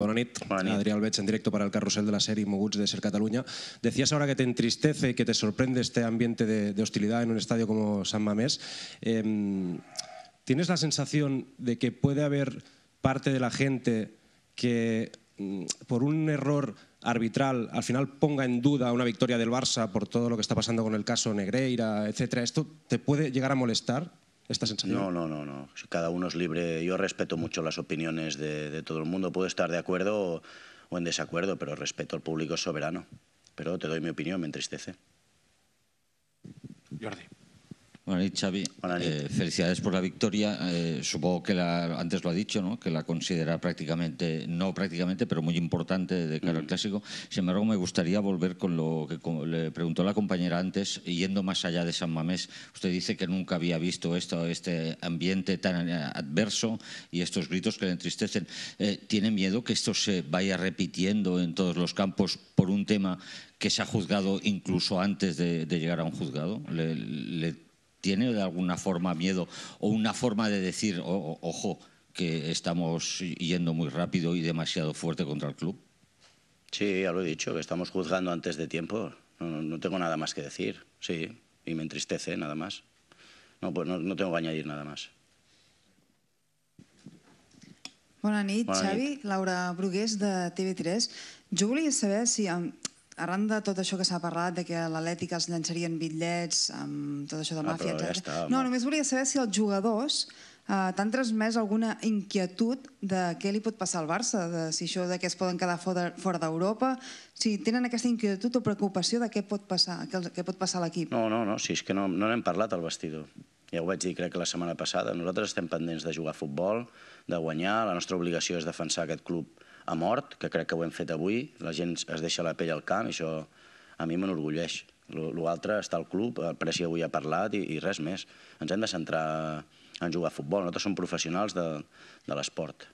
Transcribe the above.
Hola nit. en directo para el carrusel de la serie Moguts de Ser Cataluña. Decías ahora que te entristece y que te sorprende este ambiente de, hostilidad en un estadio como San Mamés. Em, ¿Tienes la sensación de que puede haber parte de la gente que mm, por un error arbitral al final ponga en duda una victoria del Barça por todo lo que está pasando con el caso Negreira, etcétera? ¿Esto te puede llegar a molestar? No, no, no, no. Cada uno es libre. Yo respeto mucho las opiniones de, todo el mundo. Puedo estar de acuerdo o, o en desacuerdo, pero respeto al público soberano. Pero te doy mi opinión, me entristece. Jordi. Buenas Xavi, eh, felicidades por la victoria. Eh, supongo que la, antes lo ha dicho, ¿no? que la considera prácticamente, no prácticamente, pero muy importante de cara al mm. clásico. Sin embargo, me gustaría volver con lo que le preguntó la compañera antes, yendo más allá de San Mamés. Usted dice que nunca había visto esto, este ambiente tan adverso y estos gritos que le entristecen. Eh, ¿Tiene miedo que esto se vaya repitiendo en todos los campos por un tema que se ha juzgado incluso antes de, llegar a un juzgado? ¿Le, le tiene de alguna forma miedo o una forma de decir, ojo, que estamos yendo muy rápido y demasiado fuerte contra el club? Sí, ya lo he dicho, que estamos juzgando antes de tiempo. No, tengo nada más que decir, sí, y me entristece nada más. No, pues no, tengo que añadir nada más. Buenas noches, Xavi. Laura Brugués, de TV3. Jo volia saber si, em, arran de tot això que s'ha parlat, de que l'Atlètic els llançarien bitllets, amb tot això de ah, màfia, ah, ja Està, no, només volia saber si els jugadors eh, t'han transmès alguna inquietud de què li pot passar al Barça, de si això de que es poden quedar fora d'Europa, si tenen aquesta inquietud o preocupació de què pot passar, què, què pot passar a l'equip. No, no, no, si és que no, no n'hem parlat al vestidor. Ja ho vaig dir, crec que la setmana passada, nosaltres estem pendents de jugar a futbol, de guanyar, la nostra obligació és defensar aquest club a mort, que crec que ho hem fet avui, la gent es deixa la pell al camp, i això a mi m'enorgulleix. L'altre està al club, el Presi avui ha parlat i, i res més. Ens hem de centrar en jugar a futbol, nosaltres som professionals de, de l'esport.